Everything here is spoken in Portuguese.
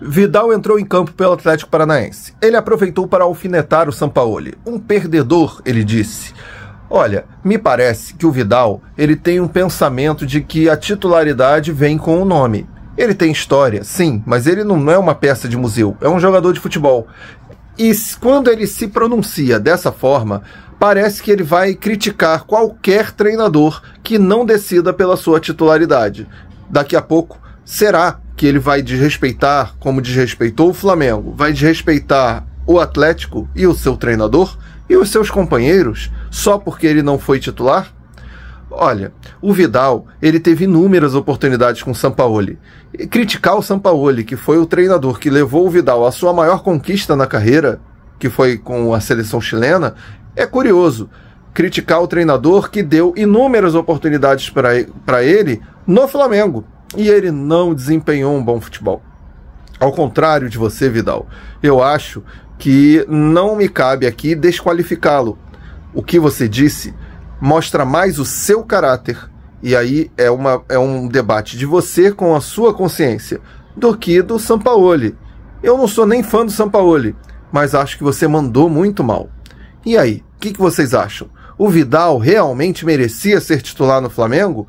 Vidal entrou em campo pelo Atlético Paranaense. Ele aproveitou para alfinetar o Sampaoli. Um perdedor, ele disse. Olha, me parece que o Vidal ele tem um pensamento de que a titularidade vem com o nome. Ele tem história, sim, mas ele não é uma peça de museu, é um jogador de futebol. E quando ele se pronuncia dessa forma, parece que ele vai criticar qualquer treinador que não decida pela sua titularidade. Daqui a pouco será que ele vai desrespeitar, como desrespeitou o Flamengo, vai desrespeitar o Atlético e o seu treinador e os seus companheiros só porque ele não foi titular? Olha, o Vidal, ele teve inúmeras oportunidades com o Sampaoli. E criticar o Sampaoli, que foi o treinador que levou o Vidal à sua maior conquista na carreira, que foi com a seleção chilena, é curioso. Criticar o treinador que deu inúmeras oportunidades para ele no Flamengo e ele não desempenhou um bom futebol. Ao contrário de você, Vidal, eu acho que não me cabe aqui desqualificá-lo. O que você disse mostra mais o seu caráter, e aí é, uma, é um debate de você com a sua consciência, do que do Sampaoli. Eu não sou nem fã do Sampaoli, mas acho que você mandou muito mal. E aí, o que, que vocês acham? O Vidal realmente merecia ser titular no Flamengo?